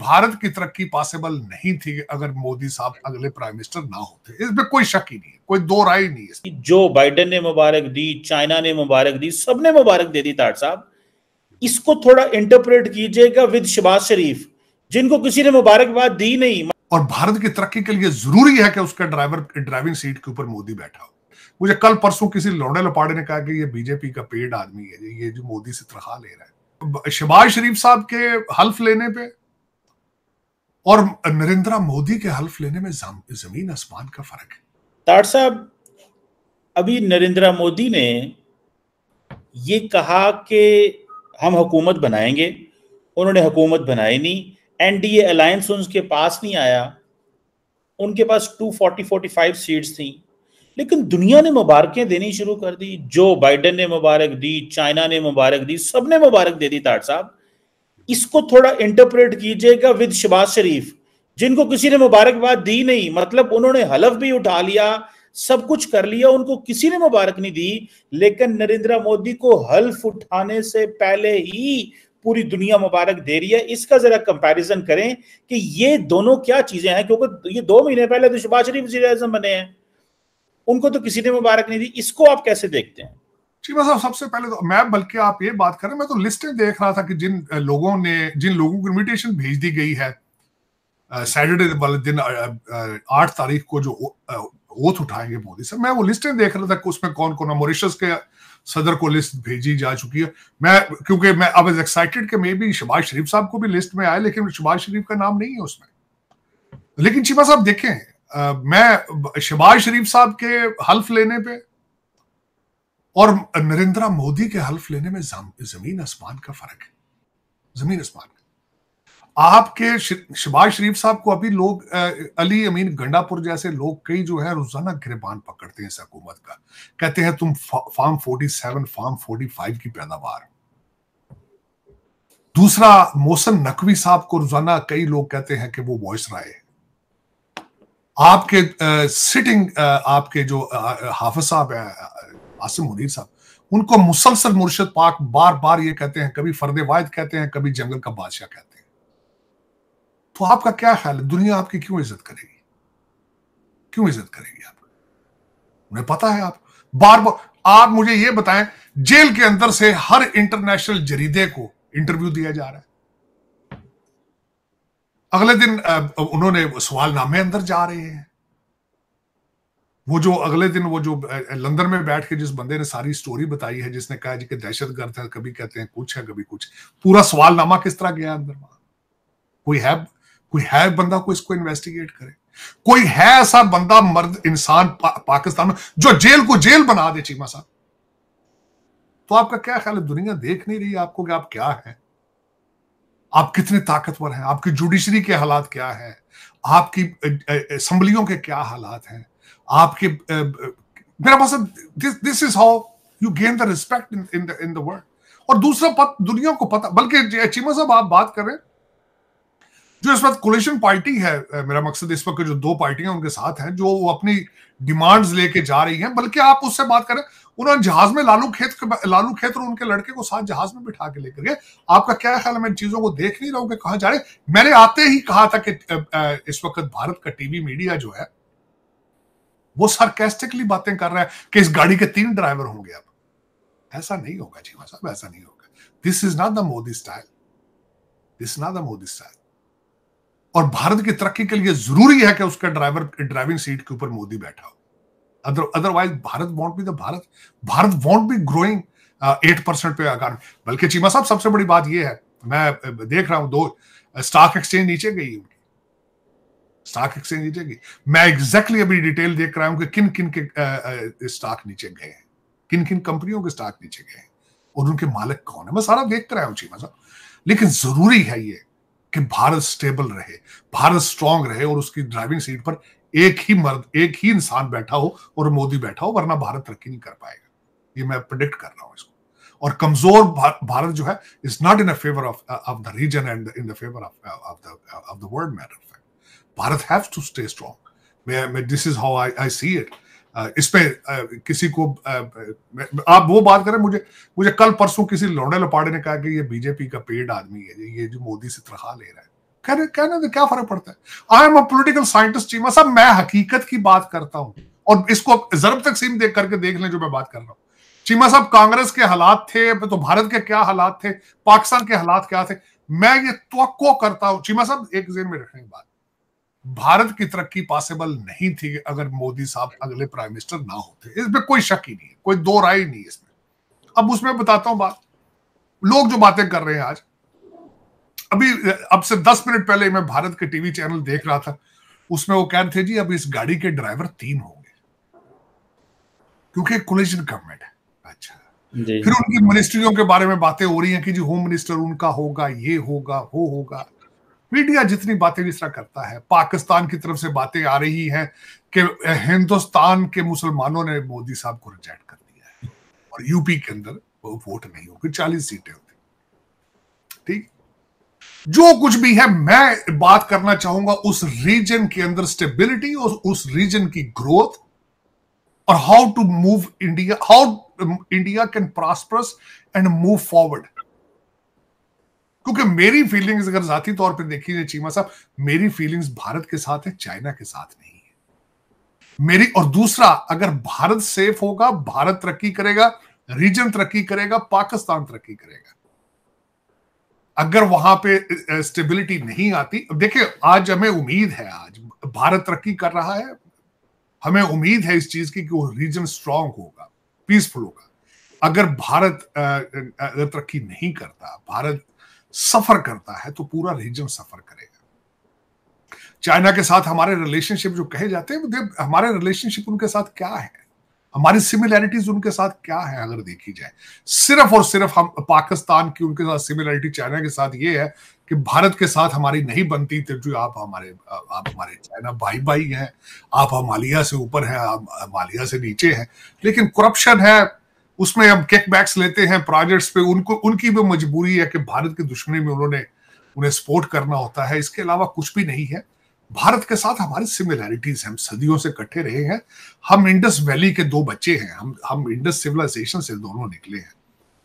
भारत की तरक्की पॉसिबल नहीं थी अगर मोदी साहब अगले प्राइम मिनिस्टर ना होते इसमें कोई शक ही नहीं है कोई दो राय नहीं है जो बाइडेन ने मुबारक दी चाइना ने मुबारक दी सबने मुबारक दे दी ताट साहब इसको थोड़ा इंटरप्रेट कीजिएगा विद शबाज शरीफ जिनको किसी ने मुबारकबाद दी नहीं और भारत की तरक्की के लिए जरूरी है कि उसके ड्राइवर ड्राइविंग सीट के ऊपर मोदी बैठा हो मुझे कल परसों किसी लौड़े लपाड़े ने कहा कि ये बीजेपी का पेड आदमी है ये जो मोदी से तरखा ले रहा है शबाज शरीफ साहब के हल्फ लेने पे और नरेंद्र मोदी के हल्फ लेने में जमीन आसमान का फर्क है तार साहब अभी नरेंद्र मोदी ने ये कहा कि हम हुकूमत बनाएंगे उन्होंने हुकूमत बनाई नहीं एनडीए अलायंस उनके पास नहीं आया उनके पास 240 45 सीट्स थी लेकिन दुनिया ने मुबारकें देनी शुरू कर दी जो बाइडन ने मुबारक दी चाइना ने मुबारक दी सब मुबारक दे दी ताट साहब इसको थोड़ा इंटरप्रेट कीजिएगा विद शबाज शरीफ जिनको किसी ने मुबारकबाद दी नहीं मतलब उन्होंने हलफ भी उठा लिया सब कुछ कर लिया उनको किसी ने मुबारक नहीं दी लेकिन नरेंद्र मोदी को हल्फ उठाने से पहले ही पूरी दुनिया मुबारक दे रही है इसका जरा कंपैरिजन करें कि ये दोनों क्या चीजें हैं क्योंकि ये दो महीने पहले तो शबाज शरीफ वजी बने हैं उनको तो किसी ने मुबारक नहीं दी इसको आप कैसे देखते हैं ठीक है साहब सबसे पहले तो मैं बल्कि आप ये बात करें मैं तो लिस्टें देख रहा था कि जिन लोगों ने जिन लोगों को इन्विटेशन भेज दी गई है सैटरडे वाले दिन आठ तारीख को जो ओथ उठाएंगे मोदी सर मैं वो लिस्टें देख रहा था कि उसमें कौन कौन मॉरिशस के सदर को लिस्ट भेजी जा चुकी है मैं क्योंकि मैं अब एक्साइटेड कि मे बी शबाज शरीफ साहब को भी लिस्ट में आए लेकिन शबाज शरीफ का नाम नहीं है उसमें लेकिन चीमा साहब देखें आ, मैं शबाज शरीफ साहब के हल्फ लेने पे और नरेंद्र मोदी के हल्फ लेने में जमीन आसमान का फर्क है जमीन आसमान आपके शिबाज शरीफ साहब को अभी लोग आ, अली अमीन गंडापुर जैसे लोग कई जो है रोजाना गिरबान पकड़ते हैं इस हकूमत का कहते हैं तुम फार्म 47 फार्म 45 की पैदावार दूसरा मोहसन नकवी साहब को रोजाना कई लोग कहते हैं कि वो वॉइस राय आपके आ, सिटिंग आ, आपके जो हाफिज साहब है आसिम मुनीर साहब उनको मुसलसल मुर्शद पाक बार बार ये कहते हैं कभी फर्द वायद कहते हैं कभी जंगल का बादशाह कहते हैं तो आपका क्या ख्याल है दुनिया आपकी क्यों इज्जत करेगी क्यों इज्जत करेगी आप उन्हें पता है आप बार बार आप मुझे ये बताएं जेल के अंदर से हर इंटरनेशनल जरीदे को इंटरव्यू दिया जा रहा है अगले दिन उन्होंने सवाल नामे अंदर जा रहे हैं वो जो अगले दिन वो जो लंदन में बैठ के जिस बंदे ने सारी स्टोरी बताई है जिसने कहा जी कि दहशत गर्द है कभी कहते हैं कुछ है कभी कुछ पूरा सवालनामा किस तरह गया अंदर वहां कोई है कोई है बंदा को इसको इन्वेस्टिगेट करे कोई है ऐसा बंदा मर्द इंसान पा, पाकिस्तान में जो जेल को जेल बना दे चीमा साहब तो आपका क्या ख्याल है दुनिया देख नहीं रही आपको कि आप क्या हैं आप कितने ताकतवर हैं आपकी जुडिशरी के हालात क्या हैं आपकी असम्बलियों के क्या हालात हैं आपके मेरा मतलब this is how you gain the respect in in the in the world और दूसरा पत, दुनिया को पता बल्कि चीमा साहब आप बात करें जो इस वक्त कोलेशन पार्टी है मेरा मकसद इस वक्त जो दो पार्टियां उनके साथ हैं जो वो अपनी डिमांड्स लेके जा रही हैं बल्कि आप उससे बात करें उन्होंने जहाज में लालू खेत लालू खेत और उनके लड़के को साथ जहाज में बिठा के लेकर गए आपका क्या ख्याल है मैं चीजों को देख नहीं रहा हूं कि कहा जा रहे मैंने आते ही कहा था कि इस वक्त भारत का टीवी मीडिया जो है वो सार्केस्टिकली बातें कर रहा है कि इस गाड़ी के तीन ड्राइवर होंगे अब ऐसा नहीं होगा चीमा हाँ साहब ऐसा नहीं होगा this is not the Modi style this not the Modi style और भारत की तरक्की के लिए जरूरी है कि उसका ड्राइवर ड्राइविंग सीट के ऊपर मोदी बैठा हो other otherwise Bharat won't be the Bharat Bharat won't be growing at percent पे अकार बल्कि चीमा हाँ साहब सबसे बड़ी बात यह है मैं देख रहा हूं दो स्टॉक एक्सचेंज नीचे गई स्टॉक एक्सचेंज नीचे मैं एग्जैक्टली अभी डिटेल देख रहा हूं कि किन किन के स्टॉक नीचे गए हैं किन किन कंपनियों के स्टॉक नीचे गए हैं और उनके मालिक कौन है मैं सारा देखते रहा हूँ चीमा साहब लेकिन जरूरी है ये कि भारत स्टेबल रहे भारत स्ट्रांग रहे और उसकी ड्राइविंग सीट पर एक ही मर्द एक ही इंसान बैठा हो और मोदी बैठा हो वरना भारत तरक्की नहीं कर पाएगा ये मैं प्रिडिक्ट कर रहा हूँ इसको और कमजोर भारत जो है is not in the favour of of the region and in the favour of of the world matter of Bharat have to stay strong मैं मैं this is how I I see it इस पे uh, किसी को uh, uh, आप वो बात करें मुझे मुझे कल परसों किसी लौड़े लपाड़े ने कहा कि ये बीजेपी का पेड आदमी है ये जो मोदी से तरखा ले रहा है कहने कहने क्या फर्क पड़ता है I am a political scientist Cheema साहब मैं हकीकत की बात करता हूँ और इसको जरब तक सीम देख करके देख लें जो मैं बात कर रहा हूँ चीमा साहब कांग्रेस के हालात थे तो भारत के क्या हालात थे पाकिस्तान के हालात क्या थे मैं ये तो करता हूँ चीमा साहब एक जेन में रखने की बात भारत की तरक्की पॉसिबल नहीं थी अगर मोदी साहब अगले प्राइम मिनिस्टर ना होते इसमें कोई शक ही नहीं है कोई दो राय नहीं इसमें अब उसमें बताता हूं बात लोग जो बातें कर रहे हैं आज अभी अब से दस मिनट पहले मैं भारत के टीवी चैनल देख रहा था उसमें वो कह रहे थे जी अब इस गाड़ी के ड्राइवर तीन होंगे क्योंकि कुलेशन गवर्नमेंट है अच्छा फिर उनकी मिनिस्ट्रियों के बारे में बातें हो रही हैं कि जी होम मिनिस्टर उनका होगा ये होगा वो होगा मीडिया जितनी बातें तीसरा करता है पाकिस्तान की तरफ से बातें आ रही हैं कि हिंदुस्तान के मुसलमानों ने मोदी साहब को रिजेक्ट कर दिया है और यूपी के अंदर वो वोट नहीं होगी चालीस सीटें होती ठीक जो कुछ भी है मैं बात करना चाहूंगा उस रीजन के अंदर स्टेबिलिटी और उस रीजन की ग्रोथ और how to move India how India can prosperous and move forward क्योंकि मेरी फीलिंग्स अगर जाती तौर पर देखिए चीमा साहब मेरी फीलिंग्स भारत के साथ है चाइना के साथ नहीं है मेरी और दूसरा अगर भारत सेफ होगा भारत तरक्की करेगा रीजन तरक्की करेगा पाकिस्तान तरक्की करेगा अगर वहां पे स्टेबिलिटी नहीं आती देखिए आज हमें उम्मीद है आज भारत तरक्की कर रहा है हमें उम्मीद है इस चीज की कि वो रीजन स्ट्रांग होगा पीसफुल होगा अगर भारत तरक्की नहीं करता भारत सफर करता है तो पूरा रीजन सफर करेगा चाइना के साथ हमारे रिलेशनशिप जो कहे जाते हैं हमारे रिलेशनशिप उनके साथ क्या है हमारी सिमिलैरिटीज उनके साथ क्या है अगर देखी जाए सिर्फ और सिर्फ हम पाकिस्तान की उनके साथ सिमिलैरिटी चाइना के साथ ये है कि भारत के साथ हमारी नहीं बनती तो जो आप हमारे आप हमारे चाइना भाई भाई हैं आप हमालिया से ऊपर हैं आप हमालिया से नीचे हैं लेकिन करप्शन है उसमें हम किकबैक्स लेते हैं प्रोजेक्ट्स पे उनको उनकी भी मजबूरी है कि भारत की दुश्मनी में उन्होंने उन्हें सपोर्ट करना होता है इसके अलावा कुछ भी नहीं है भारत के साथ हमारी सिमिलैरिटीज हम सदियों से इकट्ठे रहे हैं हम इंडस वैली के दो बच्चे हैं हम हम इंडस सिविलाइजेशन से दोनों निकले हैं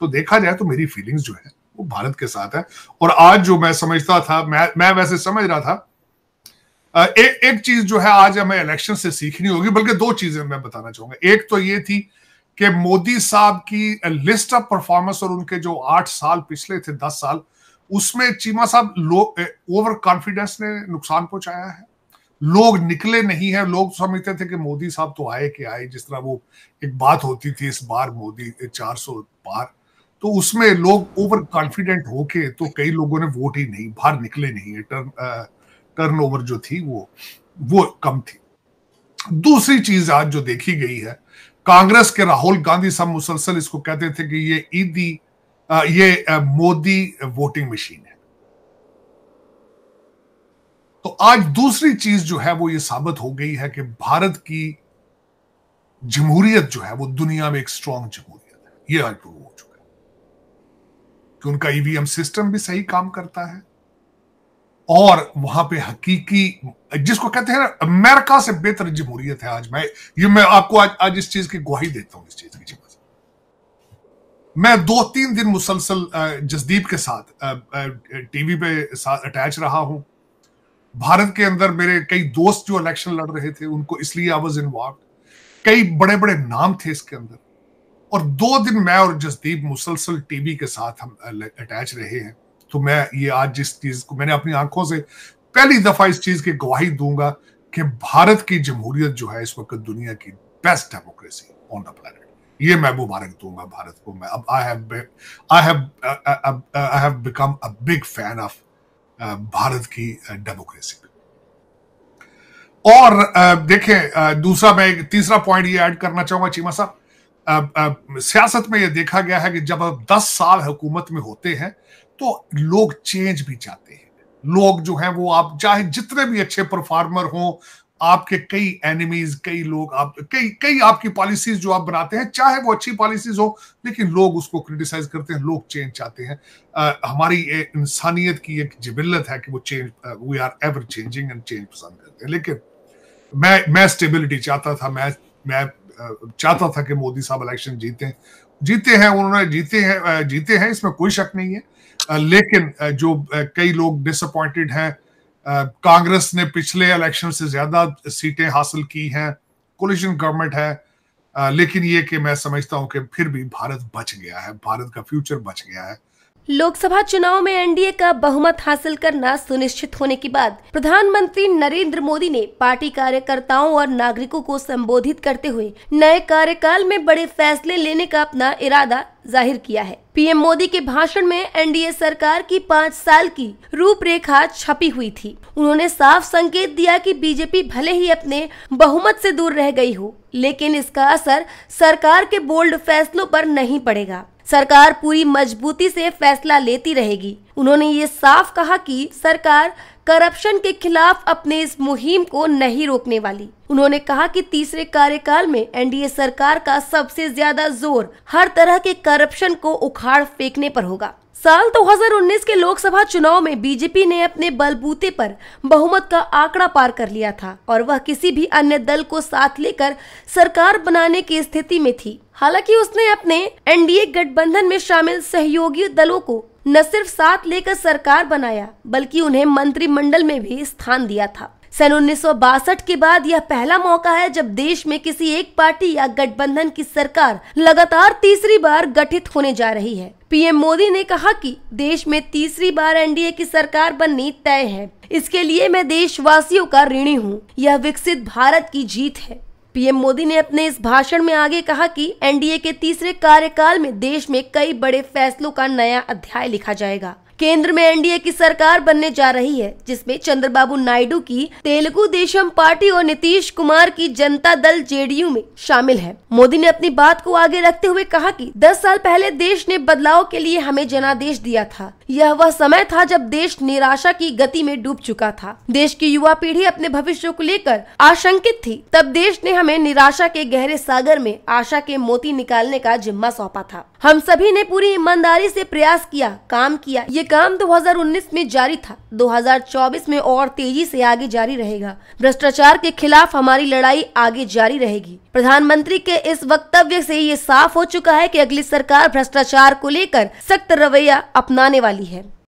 तो देखा जाए तो मेरी फीलिंग्स जो है वो भारत के साथ है और आज जो मैं समझता था मैं मैं वैसे समझ रहा था ए, एक चीज जो है आज हमें इलेक्शन से सीखनी होगी बल्कि दो चीजें मैं बताना चाहूंगा एक तो ये थी कि मोदी साहब की लिस्ट ऑफ परफॉर्मेंस और उनके जो आठ साल पिछले थे दस साल उसमें चीमा साहब ओवर कॉन्फिडेंस ने नुकसान पहुंचाया है लोग निकले नहीं है लोग समझते थे कि मोदी साहब तो आए कि आए जिस तरह वो एक बात होती थी इस बार मोदी चार सौ बार तो उसमें लोग ओवर कॉन्फिडेंट होके तो कई लोगों ने वोट ही नहीं बाहर निकले नहीं है टर्न ओवर जो थी वो वो कम थी दूसरी चीज आज जो देखी गई है कांग्रेस के राहुल गांधी सब मुसलसल इसको कहते थे कि ये ईदी ये मोदी वोटिंग मशीन है तो आज दूसरी चीज जो है वो ये साबित हो गई है कि भारत की जमहूरियत जो है वो दुनिया में एक स्ट्रांग जमहूरियत है ये आज प्रूव हो चुका है कि उनका ईवीएम e सिस्टम भी सही काम करता है और वहां पे हकीकी जिसको कहते हैं ना अमेरिका से बेहतर जमहूरियत है आज मैं ये मैं आपको आज आज इस चीज की गुहाई देता हूं इस चीज की मैं दो तीन दिन मुसलसल जसदीप के साथ टीवी पे साथ अटैच रहा हूं भारत के अंदर मेरे कई दोस्त जो इलेक्शन लड़ रहे थे उनको इसलिए आई वॉज इन्वॉल्व कई बड़े बड़े नाम थे इसके अंदर और दो दिन मैं और जसदीप मुसलसल टीवी के साथ हम अटैच रहे हैं तो मैं ये आज जिस चीज को मैंने अपनी आंखों से पहली दफा इस चीज की गवाही दूंगा कि भारत की जमहूरियत जो है इस वक्त दुनिया की best democracy on the plan ये मैं मुबारक दूंगा भारत को मैं अब I have I have I have become a big fan of Bharat की डेमोक्रेसी uh, और uh, देखें uh, दूसरा मैं तीसरा पॉइंट ये ऐड करना चाहूंगा चीमा साहब सियासत में ये देखा गया है कि जब आप 10 साल हुकूमत में होते हैं तो लोग चेंज भी चाहते हैं लोग जो है वो आप चाहे जितने भी अच्छे परफॉर्मर हों आपके कई एनिमीज कई लोग आप कई कई आपकी पॉलिसीज जो आप बनाते हैं चाहे वो अच्छी पॉलिसीज हो लेकिन लोग उसको क्रिटिसाइज करते हैं लोग चेंज चाहते हैं आ, हमारी इंसानियत की एक जबिलत है कि वो change we are ever changing and change पसंद करते हैं लेकिन मैं मैं स्टेबिलिटी चाहता था मैं मैं चाहता था कि मोदी साहब इलेक्शन जीते जीते हैं उन्होंने जीते हैं जीते हैं इसमें कोई शक नहीं है Uh, लेकिन uh, जो uh, कई लोग डिसअपॉइंटेड हैं कांग्रेस ने पिछले इलेक्शन से ज्यादा सीटें हासिल की हैं कोलिशन गवर्नमेंट है लेकिन ये कि मैं समझता हूँ कि फिर भी भारत बच गया है भारत का फ्यूचर बच गया है लोकसभा चुनाव में एनडीए का बहुमत हासिल करना सुनिश्चित होने के बाद प्रधानमंत्री नरेंद्र मोदी ने पार्टी कार्यकर्ताओं और नागरिकों को संबोधित करते हुए नए कार्यकाल में बड़े फैसले लेने का अपना इरादा जाहिर किया है पीएम मोदी के भाषण में एनडीए सरकार की पाँच साल की रूपरेखा छपी हुई थी उन्होंने साफ संकेत दिया कि बीजेपी भले ही अपने बहुमत से दूर रह गई हो लेकिन इसका असर सरकार के बोल्ड फैसलों पर नहीं पड़ेगा सरकार पूरी मजबूती से फैसला लेती रहेगी उन्होंने ये साफ कहा कि सरकार करप्शन के खिलाफ अपने इस मुहिम को नहीं रोकने वाली उन्होंने कहा कि तीसरे कार्यकाल में एनडीए सरकार का सबसे ज्यादा जोर हर तरह के करप्शन को उखाड़ उखाड़ फेंकने पर होगा साल 2019 के लोकसभा चुनाव में बीजेपी ने अपने बलबूते पर बहुमत का आंकड़ा पार कर लिया था और वह किसी भी अन्य दल को साथ लेकर सरकार बनाने की स्थिति में थी हालांकि उसने अपने एनडीए गठबंधन में शामिल सहयोगी दलों को न सिर्फ साथ लेकर सरकार बनाया बल्कि उन्हें मंत्रिमंडल में भी स्थान दिया था सन उन्नीस के बाद यह पहला मौका है जब देश में किसी एक पार्टी या गठबंधन की सरकार लगातार तीसरी बार गठित होने जा रही है पीएम मोदी ने कहा कि देश में तीसरी बार एनडीए की सरकार बननी तय है इसके लिए मैं देशवासियों का ऋणी हूँ यह विकसित भारत की जीत है पीएम मोदी ने अपने इस भाषण में आगे कहा कि एनडीए के तीसरे कार्यकाल में देश में कई बड़े फैसलों का नया अध्याय लिखा जाएगा केंद्र में एनडीए की सरकार बनने जा रही है जिसमें चंद्रबाबू नायडू की तेलुगु देशम पार्टी और नीतीश कुमार की जनता दल जेडीयू में शामिल है मोदी ने अपनी बात को आगे रखते हुए कहा कि 10 साल पहले देश ने बदलाव के लिए हमें जनादेश दिया था यह वह समय था जब देश निराशा की गति में डूब चुका था देश की युवा पीढ़ी अपने भविष्य को लेकर आशंकित थी तब देश ने हमें निराशा के गहरे सागर में आशा के मोती निकालने का जिम्मा सौंपा था हम सभी ने पूरी ईमानदारी से प्रयास किया काम किया ये काम 2019 में जारी था 2024 में और तेजी से आगे जारी रहेगा भ्रष्टाचार के खिलाफ हमारी लड़ाई आगे जारी रहेगी प्रधानमंत्री के इस वक्तव्य से ये साफ हो चुका है कि अगली सरकार भ्रष्टाचार को लेकर सख्त रवैया अपनाने वाली है